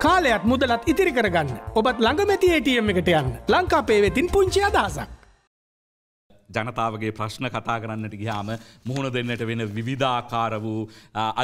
කාලයත් මුදලත් ඉතිරි කරගන්න ඔබත් ළඟමැති ATM එකට යන්න ලංකාපේ වෙතින් පුංචි අදහසක්. ජනතාවගේ ප්‍රශ්න කතා කරන්නට ගියාම මුහුණ දෙන්නට වෙන විවිධාකාර වූ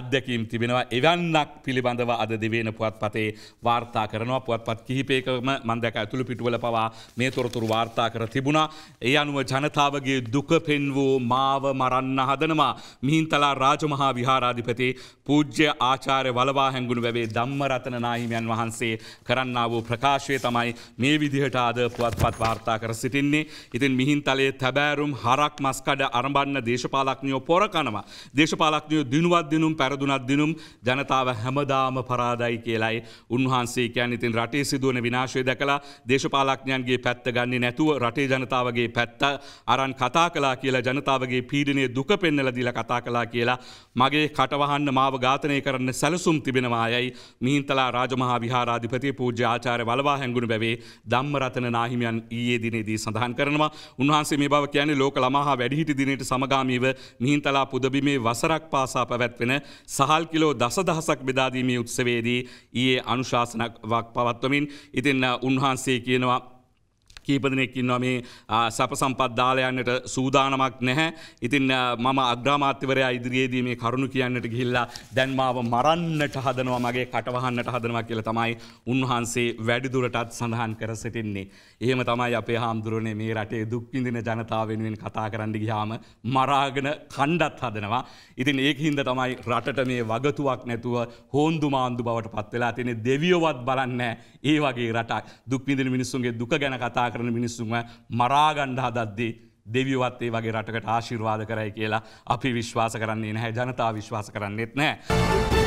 අධ්‍යකීම් තිබෙනවා එවන්නක් පිළිබඳව අද දෙවෙන පුවත් පතේ වාර්තා කරනවා පුවත් පත් කිහිපේකම මන්දක ඇතුළු පිටුවල පවා මේ තොරතුරු වාර්තා කර තිබුණා ඒ අනුව ජනතාවගේ දුක පෙන් වූ මාව මරන්න හදනවා මිහින්තලා රාජමහා විහාරාධිපති පූජ්‍ය ආචාර්ය වලවා හැඟුණු වැවේ ධම්මරතන නාහිමියන් වහන්සේ කරන්න වූ ප්‍රකාශය තමයි මේ විදිහට ආද පුවත්පත් වාර්තා කර සිටින්නේ. ඉතින් මිහින්තලයේ තැබෑ කෑමැරුම් හරක් මස්කඩ අරඹන්න දේශපාලක්ඥයෝ පොරකනවා. දේශපාලක්ඥයෝ දිනුවත් දිනුම් පැරදුනත් දිනුම් ජනතාව හැමදාම පරාදයි කියලයි උන්වහන්සේ කියන් ඉතින් රටේ සිදුවන විනාශය දැකලා දේශපාලක්ඥයන්ගේ පැත්ත ගන්නේ නැතුව රටේ ජනතාවගේ පැත්ත අරන් කතා කලා කියලා ජනතාවගේ පීඩනය දුක පෙන්නල දිල කතා කලා කියලා මගේ කටවහන්න මාව ඝාතනය කරන්න සැලසුම් තිබෙනවායයි මිහින්තලා රාජමහා විහාරාධිපති පූජාචාර වලවා හැඟුණු බැවේ ධම්මරතන නාහිමියන් ඊයේ දිනේදී සඳහන් කරනවා උන්වහන්සේ මේ බව කියන්නේ ගැන ලෝක ළමහා වැඩිහිටි දිනයට සමගාමීව මිහින්තලා පුදබිමේ වසරක් පාසා පැවැත්වෙන සහල් කිලෝ දසදහසක් බෙදාදීමේ උත්සවේදී ඊයේ අනුශාසනක් වක් පවත්වමින් ඉතින් උන්වහන්සේ කියනවා කීපදනෙක් ඉන්නවා මේ සැප සම්පත් දාලයන්නට සූදානමක් නැහැ. ඉතින් මම අග්‍රාමාත්‍යවරයා ඉදිරියේදී මේ කරුණු කියන්නට ගිහිල්ලා දැන් මාව මරන්නට හදනවා මගේ කටවහන්නට හදනවා කියලා තමයි උන්වහන්සේ වැඩිදුරටත් සඳහන් කර සිටින්නේ. එහෙම තමයි අපේ හාමුදුරනේ මේ රටේ දුක් විඳින ජනතාව වෙනුවෙන් කතා කරන්න ගියාම මරාගෙන කණ්ඩත් හදනවා. ඉතින් ඒක හින්ද තමයි රටට මේ වගතුවක් නැතුව හෝන්දු මාන්දු බවට පත් වෙලා තියෙන දෙවියවත් බලන්නේ ඒ වගේ රටක්. දුක් විඳින මිනිස්සුන්ගේ දුක ගැන කතා කරන මිනිස්සුම මරාගණ්ඩ හදද්දී දෙවියවත්තේ වගේ රටකට ආශිර්වාද කරයි කියලා අපි විශ්වාස කරන්නේ නැහැ ජනතා විශ්වාස කරන්නෙත් නෑ.